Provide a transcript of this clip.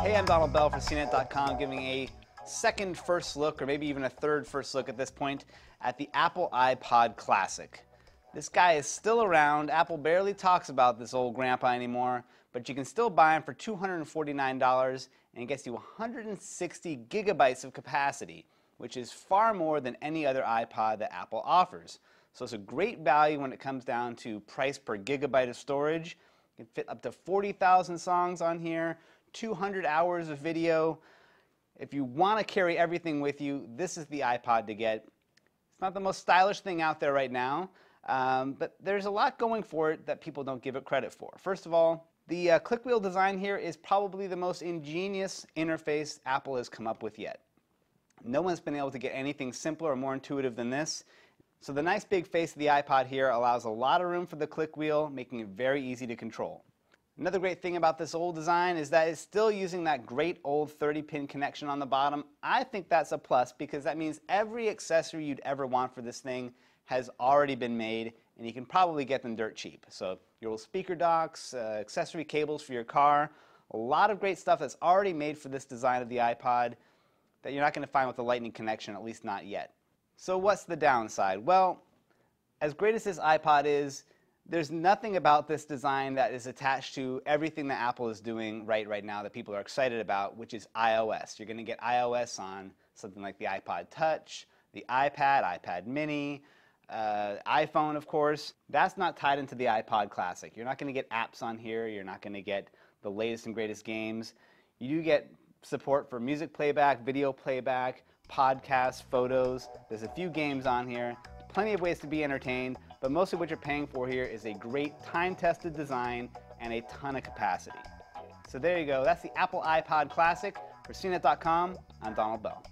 Hey, I'm Donald Bell for CNET.com giving a second first look, or maybe even a third first look at this point, at the Apple iPod Classic. This guy is still around. Apple barely talks about this old grandpa anymore, but you can still buy him for $249 and it gets you 160 gigabytes of capacity, which is far more than any other iPod that Apple offers. So it's a great value when it comes down to price per gigabyte of storage can fit up to 40,000 songs on here, 200 hours of video. If you want to carry everything with you, this is the iPod to get. It's not the most stylish thing out there right now, um, but there's a lot going for it that people don't give it credit for. First of all, the uh, click wheel design here is probably the most ingenious interface Apple has come up with yet. No one's been able to get anything simpler or more intuitive than this. So the nice big face of the iPod here allows a lot of room for the click wheel, making it very easy to control. Another great thing about this old design is that it's still using that great old 30-pin connection on the bottom. I think that's a plus because that means every accessory you'd ever want for this thing has already been made and you can probably get them dirt cheap. So your old speaker docks, uh, accessory cables for your car, a lot of great stuff that's already made for this design of the iPod that you're not going to find with the lightning connection, at least not yet. So what's the downside? Well, as great as this iPod is, there's nothing about this design that is attached to everything that Apple is doing right right now that people are excited about, which is iOS. You're going to get iOS on something like the iPod Touch, the iPad, iPad Mini, uh, iPhone, of course. That's not tied into the iPod Classic. You're not going to get apps on here. You're not going to get the latest and greatest games. You do get support for music playback, video playback, podcasts, photos. There's a few games on here, plenty of ways to be entertained, but mostly what you're paying for here is a great time-tested design and a ton of capacity. So there you go. That's the Apple iPod Classic. For CNET.com, I'm Donald Bell.